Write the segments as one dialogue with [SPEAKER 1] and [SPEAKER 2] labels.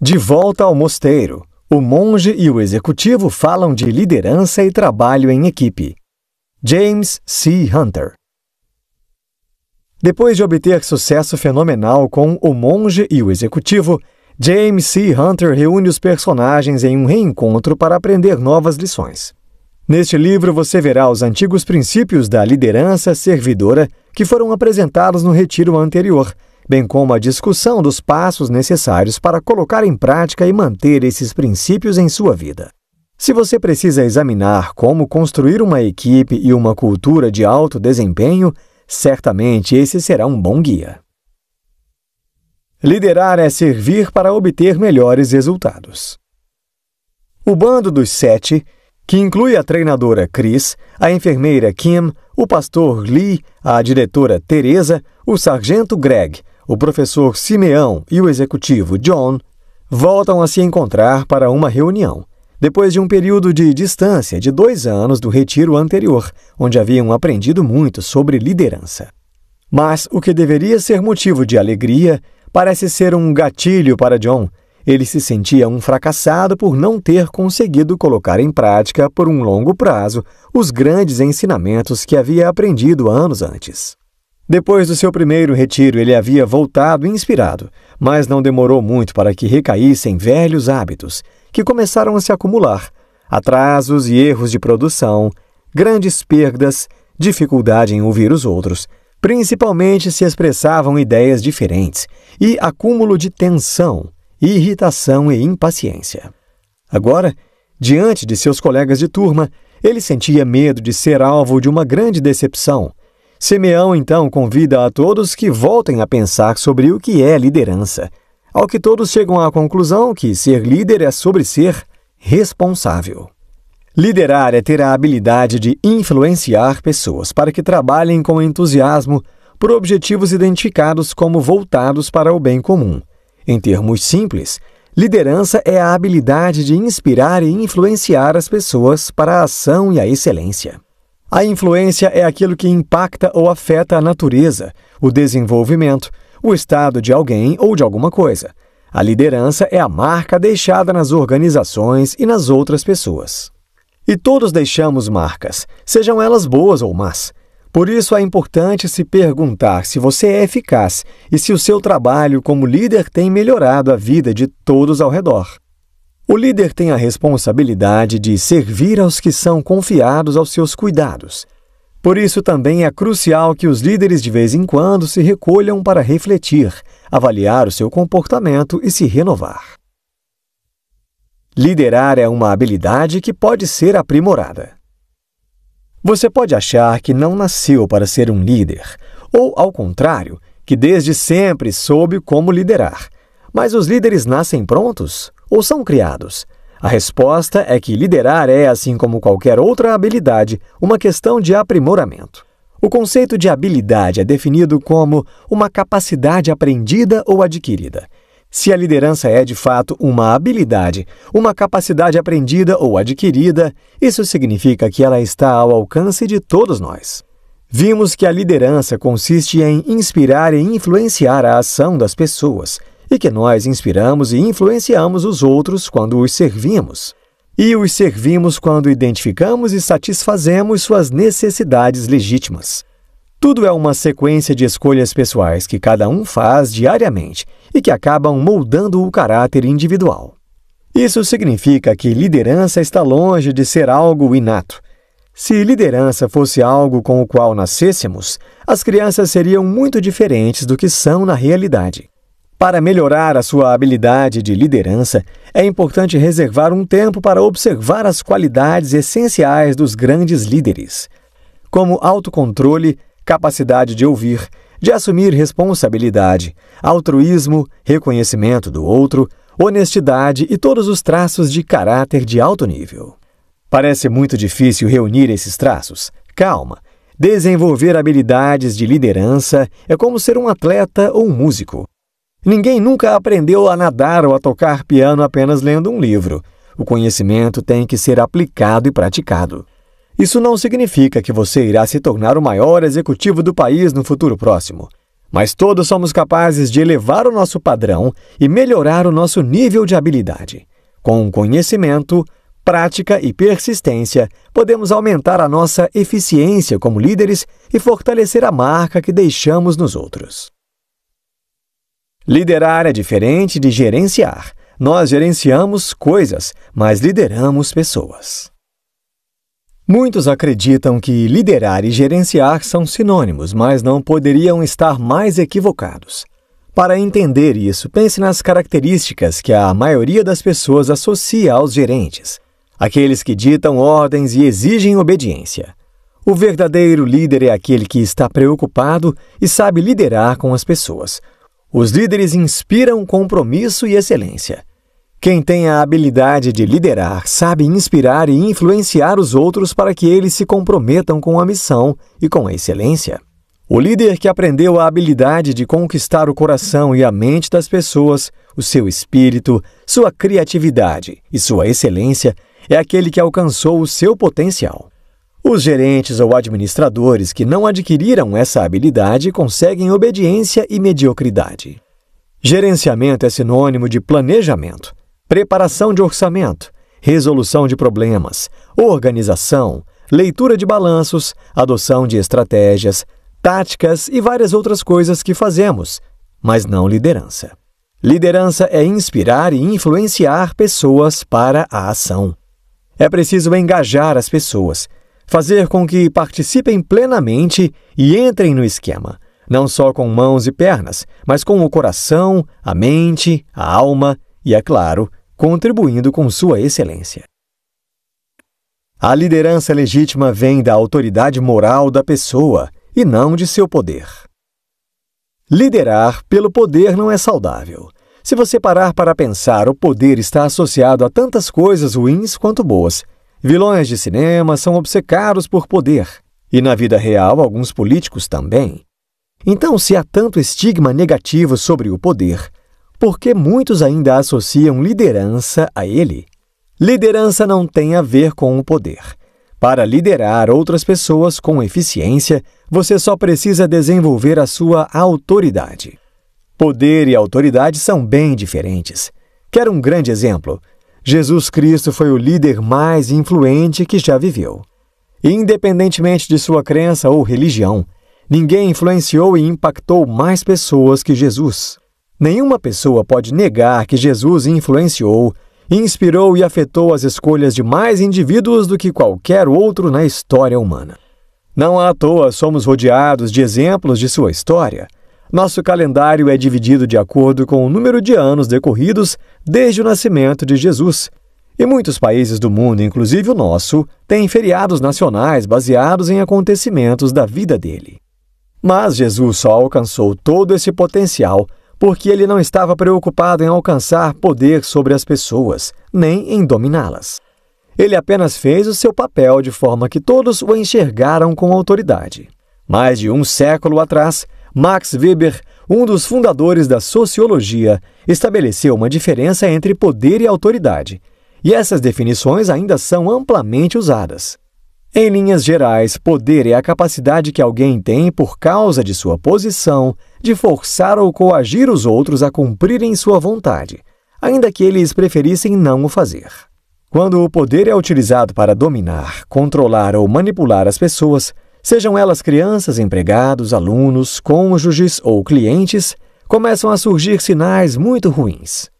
[SPEAKER 1] De volta ao mosteiro, o monge e o executivo falam de liderança e trabalho em equipe. James C. Hunter Depois de obter sucesso fenomenal com O Monge e o Executivo, James C. Hunter reúne os personagens em um reencontro para aprender novas lições. Neste livro, você verá os antigos princípios da liderança servidora que foram apresentados no retiro anterior bem como a discussão dos passos necessários para colocar em prática e manter esses princípios em sua vida. Se você precisa examinar como construir uma equipe e uma cultura de alto desempenho, certamente esse será um bom guia. Liderar é servir para obter melhores resultados. O bando dos sete, que inclui a treinadora Chris, a enfermeira Kim, o pastor Lee, a diretora Teresa, o sargento Greg, o professor Simeão e o executivo John voltam a se encontrar para uma reunião, depois de um período de distância de dois anos do retiro anterior, onde haviam aprendido muito sobre liderança. Mas o que deveria ser motivo de alegria parece ser um gatilho para John. Ele se sentia um fracassado por não ter conseguido colocar em prática, por um longo prazo, os grandes ensinamentos que havia aprendido anos antes. Depois do seu primeiro retiro, ele havia voltado inspirado, mas não demorou muito para que recaíssem velhos hábitos, que começaram a se acumular: atrasos e erros de produção, grandes perdas, dificuldade em ouvir os outros, principalmente se expressavam ideias diferentes, e acúmulo de tensão, irritação e impaciência. Agora, diante de seus colegas de turma, ele sentia medo de ser alvo de uma grande decepção Simeão então convida a todos que voltem a pensar sobre o que é liderança, ao que todos chegam à conclusão que ser líder é sobre ser responsável. Liderar é ter a habilidade de influenciar pessoas para que trabalhem com entusiasmo por objetivos identificados como voltados para o bem comum. Em termos simples, liderança é a habilidade de inspirar e influenciar as pessoas para a ação e a excelência. A influência é aquilo que impacta ou afeta a natureza, o desenvolvimento, o estado de alguém ou de alguma coisa. A liderança é a marca deixada nas organizações e nas outras pessoas. E todos deixamos marcas, sejam elas boas ou más. Por isso é importante se perguntar se você é eficaz e se o seu trabalho como líder tem melhorado a vida de todos ao redor. O líder tem a responsabilidade de servir aos que são confiados aos seus cuidados. Por isso também é crucial que os líderes de vez em quando se recolham para refletir, avaliar o seu comportamento e se renovar. Liderar é uma habilidade que pode ser aprimorada. Você pode achar que não nasceu para ser um líder, ou, ao contrário, que desde sempre soube como liderar. Mas os líderes nascem prontos? ou são criados? A resposta é que liderar é, assim como qualquer outra habilidade, uma questão de aprimoramento. O conceito de habilidade é definido como uma capacidade aprendida ou adquirida. Se a liderança é de fato uma habilidade, uma capacidade aprendida ou adquirida, isso significa que ela está ao alcance de todos nós. Vimos que a liderança consiste em inspirar e influenciar a ação das pessoas, e que nós inspiramos e influenciamos os outros quando os servimos. E os servimos quando identificamos e satisfazemos suas necessidades legítimas. Tudo é uma sequência de escolhas pessoais que cada um faz diariamente e que acabam moldando o caráter individual. Isso significa que liderança está longe de ser algo inato. Se liderança fosse algo com o qual nascêssemos, as crianças seriam muito diferentes do que são na realidade. Para melhorar a sua habilidade de liderança, é importante reservar um tempo para observar as qualidades essenciais dos grandes líderes, como autocontrole, capacidade de ouvir, de assumir responsabilidade, altruísmo, reconhecimento do outro, honestidade e todos os traços de caráter de alto nível. Parece muito difícil reunir esses traços. Calma! Desenvolver habilidades de liderança é como ser um atleta ou um músico. Ninguém nunca aprendeu a nadar ou a tocar piano apenas lendo um livro. O conhecimento tem que ser aplicado e praticado. Isso não significa que você irá se tornar o maior executivo do país no futuro próximo. Mas todos somos capazes de elevar o nosso padrão e melhorar o nosso nível de habilidade. Com conhecimento, prática e persistência, podemos aumentar a nossa eficiência como líderes e fortalecer a marca que deixamos nos outros. Liderar é diferente de gerenciar. Nós gerenciamos coisas, mas lideramos pessoas. Muitos acreditam que liderar e gerenciar são sinônimos, mas não poderiam estar mais equivocados. Para entender isso, pense nas características que a maioria das pessoas associa aos gerentes, aqueles que ditam ordens e exigem obediência. O verdadeiro líder é aquele que está preocupado e sabe liderar com as pessoas os líderes inspiram compromisso e excelência. Quem tem a habilidade de liderar sabe inspirar e influenciar os outros para que eles se comprometam com a missão e com a excelência. O líder que aprendeu a habilidade de conquistar o coração e a mente das pessoas, o seu espírito, sua criatividade e sua excelência é aquele que alcançou o seu potencial. Os gerentes ou administradores que não adquiriram essa habilidade conseguem obediência e mediocridade. Gerenciamento é sinônimo de planejamento, preparação de orçamento, resolução de problemas, organização, leitura de balanços, adoção de estratégias, táticas e várias outras coisas que fazemos, mas não liderança. Liderança é inspirar e influenciar pessoas para a ação. É preciso engajar as pessoas, fazer com que participem plenamente e entrem no esquema, não só com mãos e pernas, mas com o coração, a mente, a alma e, é claro, contribuindo com sua excelência. A liderança legítima vem da autoridade moral da pessoa e não de seu poder. Liderar pelo poder não é saudável. Se você parar para pensar, o poder está associado a tantas coisas ruins quanto boas, Vilões de cinema são obcecados por poder, e na vida real alguns políticos também. Então, se há tanto estigma negativo sobre o poder, por que muitos ainda associam liderança a ele? Liderança não tem a ver com o poder. Para liderar outras pessoas com eficiência, você só precisa desenvolver a sua autoridade. Poder e autoridade são bem diferentes. Quer um grande exemplo? Jesus Cristo foi o líder mais influente que já viveu. Independentemente de sua crença ou religião, ninguém influenciou e impactou mais pessoas que Jesus. Nenhuma pessoa pode negar que Jesus influenciou, inspirou e afetou as escolhas de mais indivíduos do que qualquer outro na história humana. Não à toa somos rodeados de exemplos de sua história. Nosso calendário é dividido de acordo com o número de anos decorridos desde o nascimento de Jesus. E muitos países do mundo, inclusive o nosso, têm feriados nacionais baseados em acontecimentos da vida dele. Mas Jesus só alcançou todo esse potencial porque ele não estava preocupado em alcançar poder sobre as pessoas, nem em dominá-las. Ele apenas fez o seu papel de forma que todos o enxergaram com autoridade. Mais de um século atrás, Max Weber, um dos fundadores da sociologia, estabeleceu uma diferença entre poder e autoridade, e essas definições ainda são amplamente usadas. Em linhas gerais, poder é a capacidade que alguém tem por causa de sua posição de forçar ou coagir os outros a cumprirem sua vontade, ainda que eles preferissem não o fazer. quando o poder é utilizado para dominar, controlar ou manipular as pessoas, sejam elas crianças, empregados, alunos, cônjuges ou clientes, começam a surgir sinais muito ruins.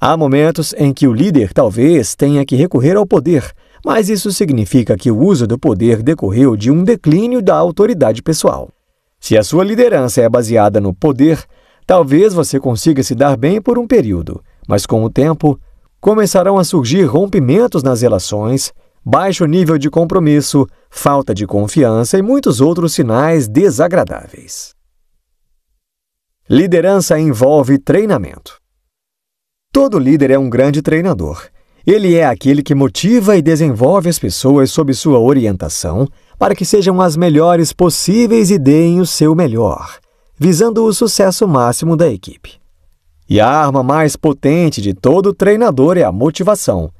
[SPEAKER 1] Há momentos em que o líder talvez tenha que recorrer ao poder, mas isso significa que o uso do poder decorreu de um declínio da autoridade pessoal. Se a sua liderança é baseada no poder, talvez você consiga se dar bem por um período, mas com o tempo, começarão a surgir rompimentos nas relações, baixo nível de compromisso, falta de confiança e muitos outros sinais desagradáveis. Liderança envolve treinamento. Todo líder é um grande treinador. Ele é aquele que motiva e desenvolve as pessoas sob sua orientação para que sejam as melhores possíveis e deem o seu melhor, visando o sucesso máximo da equipe. E a arma mais potente de todo treinador é a motivação,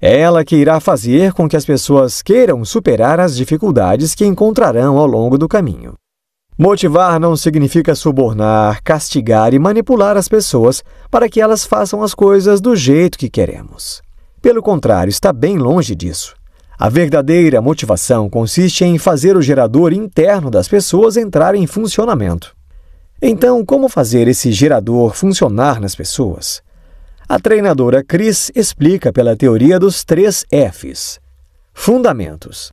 [SPEAKER 1] é ela que irá fazer com que as pessoas queiram superar as dificuldades que encontrarão ao longo do caminho. Motivar não significa subornar, castigar e manipular as pessoas para que elas façam as coisas do jeito que queremos. Pelo contrário, está bem longe disso. A verdadeira motivação consiste em fazer o gerador interno das pessoas entrar em funcionamento. Então, como fazer esse gerador funcionar nas pessoas? A treinadora Cris explica pela teoria dos três Fs. Fundamentos.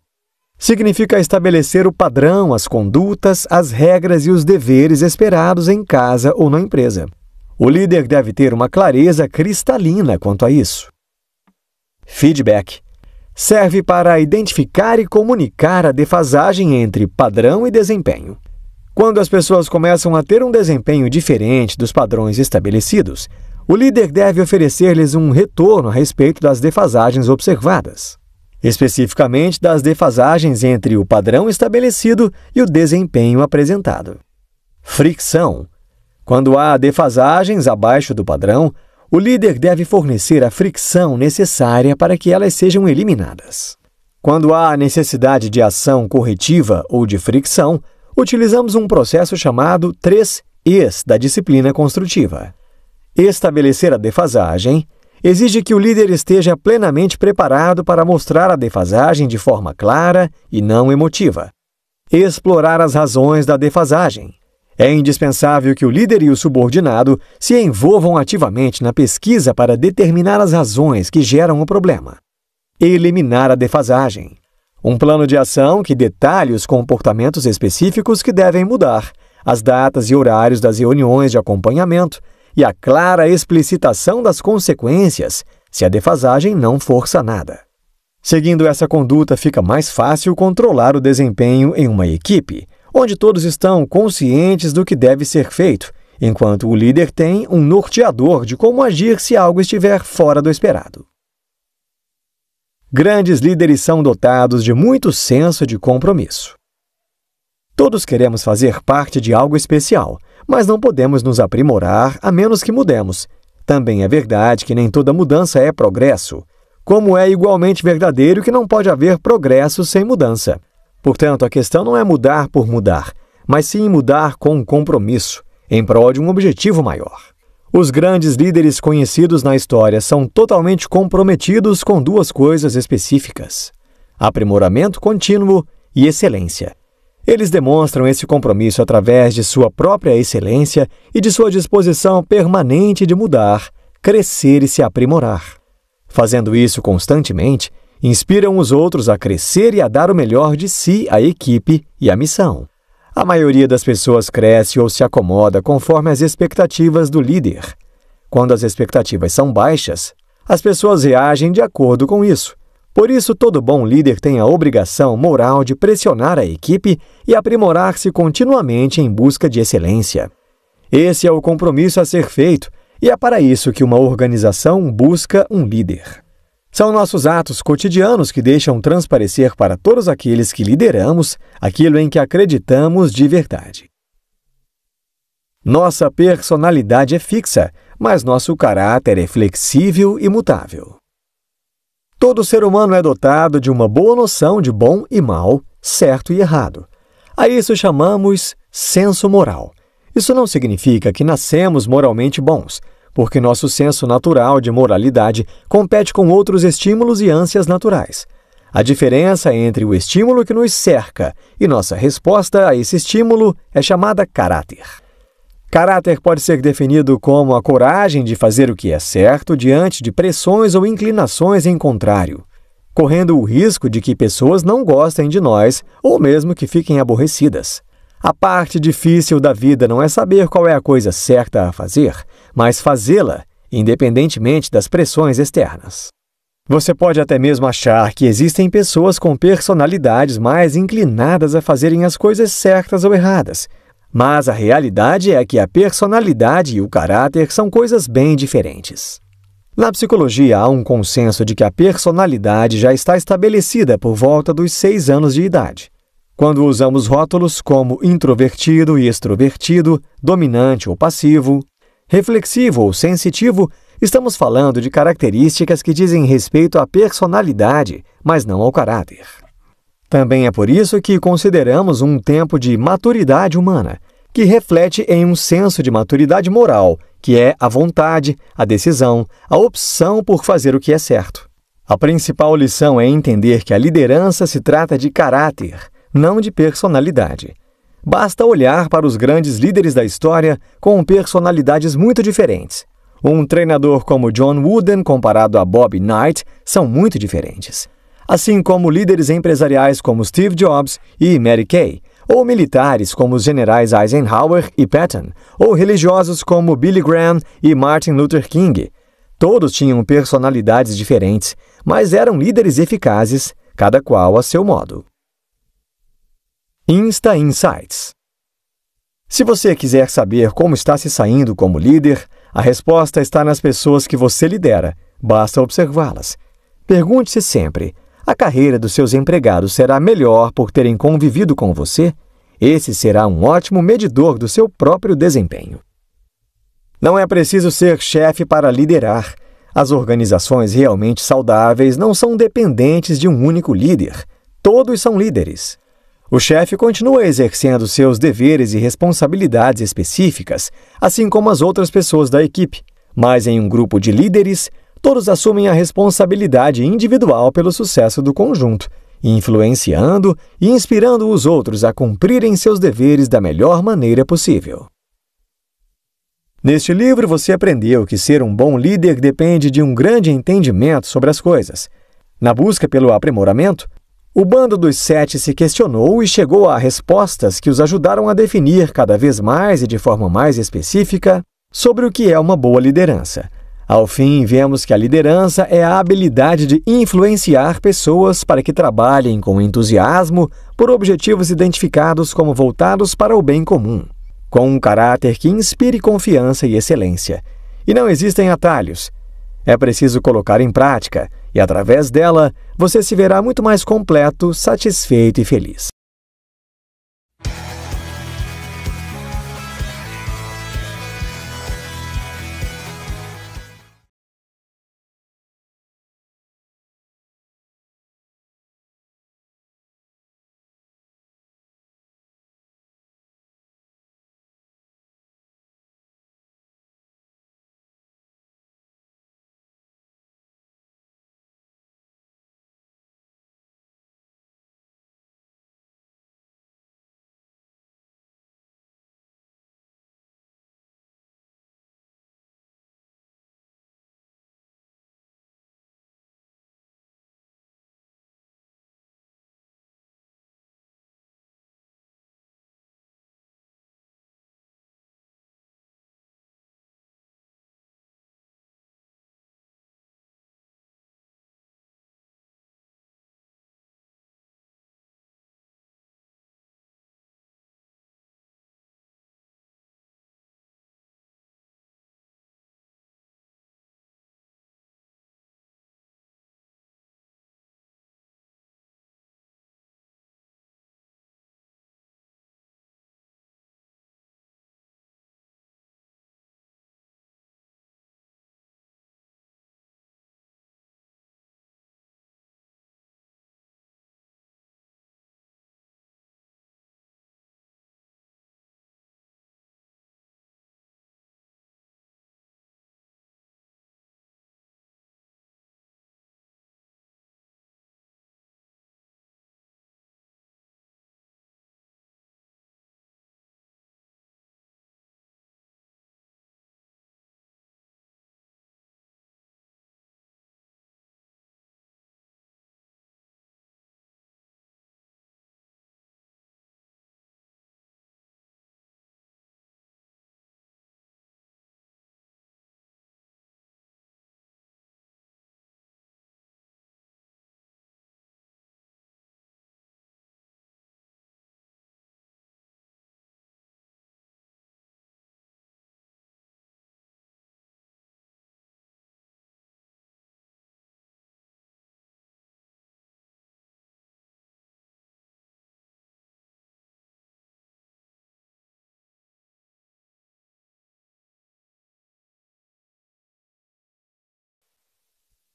[SPEAKER 1] Significa estabelecer o padrão, as condutas, as regras e os deveres esperados em casa ou na empresa. O líder deve ter uma clareza cristalina quanto a isso. Feedback serve para identificar e comunicar a defasagem entre padrão e desempenho. Quando as pessoas começam a ter um desempenho diferente dos padrões estabelecidos, o líder deve oferecer-lhes um retorno a respeito das defasagens observadas, especificamente das defasagens entre o padrão estabelecido e o desempenho apresentado. Fricção. Quando há defasagens abaixo do padrão, o líder deve fornecer a fricção necessária para que elas sejam eliminadas. Quando há necessidade de ação corretiva ou de fricção, utilizamos um processo chamado 3 E's da disciplina construtiva. Estabelecer a defasagem exige que o líder esteja plenamente preparado para mostrar a defasagem de forma clara e não emotiva. Explorar as razões da defasagem. É indispensável que o líder e o subordinado se envolvam ativamente na pesquisa para determinar as razões que geram o problema. Eliminar a defasagem. Um plano de ação que detalhe os comportamentos específicos que devem mudar, as datas e horários das reuniões de acompanhamento, e a clara explicitação das consequências se a defasagem não for sanada. Seguindo essa conduta, fica mais fácil controlar o desempenho em uma equipe, onde todos estão conscientes do que deve ser feito, enquanto o líder tem um norteador de como agir se algo estiver fora do esperado. Grandes líderes são dotados de muito senso de compromisso. Todos queremos fazer parte de algo especial, mas não podemos nos aprimorar a menos que mudemos. Também é verdade que nem toda mudança é progresso, como é igualmente verdadeiro que não pode haver progresso sem mudança. Portanto, a questão não é mudar por mudar, mas sim mudar com um compromisso, em prol de um objetivo maior. Os grandes líderes conhecidos na história são totalmente comprometidos com duas coisas específicas: aprimoramento contínuo e excelência. Eles demonstram esse compromisso através de sua própria excelência e de sua disposição permanente de mudar, crescer e se aprimorar. Fazendo isso constantemente, inspiram os outros a crescer e a dar o melhor de si à equipe e à missão. A maioria das pessoas cresce ou se acomoda conforme as expectativas do líder. Quando as expectativas são baixas, as pessoas reagem de acordo com isso, por isso, todo bom líder tem a obrigação moral de pressionar a equipe e aprimorar-se continuamente em busca de excelência. Esse é o compromisso a ser feito e é para isso que uma organização busca um líder. São nossos atos cotidianos que deixam transparecer para todos aqueles que lideramos aquilo em que acreditamos de verdade. Nossa personalidade é fixa, mas nosso caráter é flexível e mutável. Todo ser humano é dotado de uma boa noção de bom e mal, certo e errado. A isso chamamos senso moral. Isso não significa que nascemos moralmente bons, porque nosso senso natural de moralidade compete com outros estímulos e ânsias naturais. A diferença entre o estímulo que nos cerca e nossa resposta a esse estímulo é chamada caráter. Caráter pode ser definido como a coragem de fazer o que é certo diante de pressões ou inclinações em contrário, correndo o risco de que pessoas não gostem de nós ou mesmo que fiquem aborrecidas. A parte difícil da vida não é saber qual é a coisa certa a fazer, mas fazê-la, independentemente das pressões externas. Você pode até mesmo achar que existem pessoas com personalidades mais inclinadas a fazerem as coisas certas ou erradas, mas a realidade é que a personalidade e o caráter são coisas bem diferentes. Na psicologia, há um consenso de que a personalidade já está estabelecida por volta dos seis anos de idade. Quando usamos rótulos como introvertido e extrovertido, dominante ou passivo, reflexivo ou sensitivo, estamos falando de características que dizem respeito à personalidade, mas não ao caráter. Também é por isso que consideramos um tempo de maturidade humana, que reflete em um senso de maturidade moral, que é a vontade, a decisão, a opção por fazer o que é certo. A principal lição é entender que a liderança se trata de caráter, não de personalidade. Basta olhar para os grandes líderes da história com personalidades muito diferentes. Um treinador como John Wooden comparado a Bob Knight são muito diferentes assim como líderes empresariais como Steve Jobs e Mary Kay, ou militares como os generais Eisenhower e Patton, ou religiosos como Billy Graham e Martin Luther King. Todos tinham personalidades diferentes, mas eram líderes eficazes, cada qual a seu modo. Insta Insights Se você quiser saber como está se saindo como líder, a resposta está nas pessoas que você lidera, basta observá-las. Pergunte-se sempre: a carreira dos seus empregados será melhor por terem convivido com você, esse será um ótimo medidor do seu próprio desempenho. Não é preciso ser chefe para liderar. As organizações realmente saudáveis não são dependentes de um único líder. Todos são líderes. O chefe continua exercendo seus deveres e responsabilidades específicas, assim como as outras pessoas da equipe, mas em um grupo de líderes, todos assumem a responsabilidade individual pelo sucesso do conjunto, influenciando e inspirando os outros a cumprirem seus deveres da melhor maneira possível. Neste livro, você aprendeu que ser um bom líder depende de um grande entendimento sobre as coisas. Na busca pelo aprimoramento, o bando dos sete se questionou e chegou a respostas que os ajudaram a definir cada vez mais e de forma mais específica sobre o que é uma boa liderança. Ao fim, vemos que a liderança é a habilidade de influenciar pessoas para que trabalhem com entusiasmo por objetivos identificados como voltados para o bem comum, com um caráter que inspire confiança e excelência. E não existem atalhos. É preciso colocar em prática, e através dela você se verá muito mais completo, satisfeito e feliz.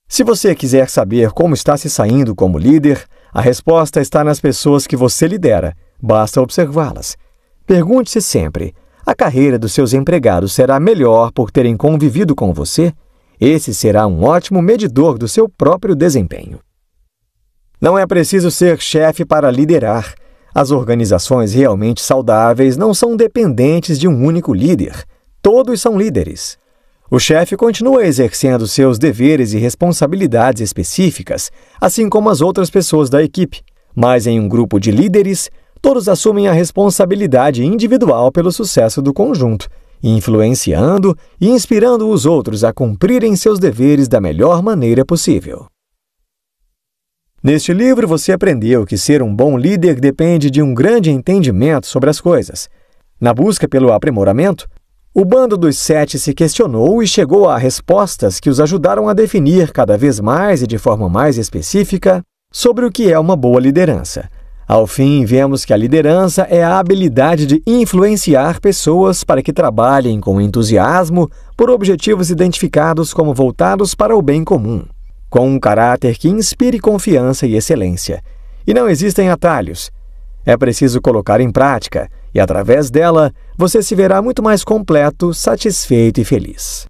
[SPEAKER 1] Se você quiser saber como está se saindo como líder, a resposta está nas pessoas que você lidera, basta observá-las. Pergunte-se sempre: a carreira dos seus empregados será melhor por terem convivido com você? Esse será um ótimo medidor do seu próprio desempenho. Não é preciso ser chefe para liderar. As organizações realmente saudáveis não são dependentes de um único líder. Todos são líderes. O chefe continua exercendo seus deveres e responsabilidades específicas, assim como as outras pessoas da equipe, mas em um grupo de líderes, todos assumem a responsabilidade individual pelo sucesso do conjunto, influenciando e inspirando os outros a cumprirem seus deveres da melhor maneira possível. Neste livro, você aprendeu que ser um bom líder depende de um grande entendimento sobre as coisas. Na busca pelo aprimoramento, o bando dos sete se questionou e chegou a respostas que os ajudaram a definir cada vez mais e de forma mais específica sobre o que é uma boa liderança. Ao fim, vemos que a liderança é a habilidade de influenciar pessoas para que trabalhem com entusiasmo por objetivos identificados como voltados para o bem comum, com um caráter que inspire confiança e excelência. E não existem atalhos. É preciso colocar em prática e através dela você se verá muito mais completo, satisfeito e feliz.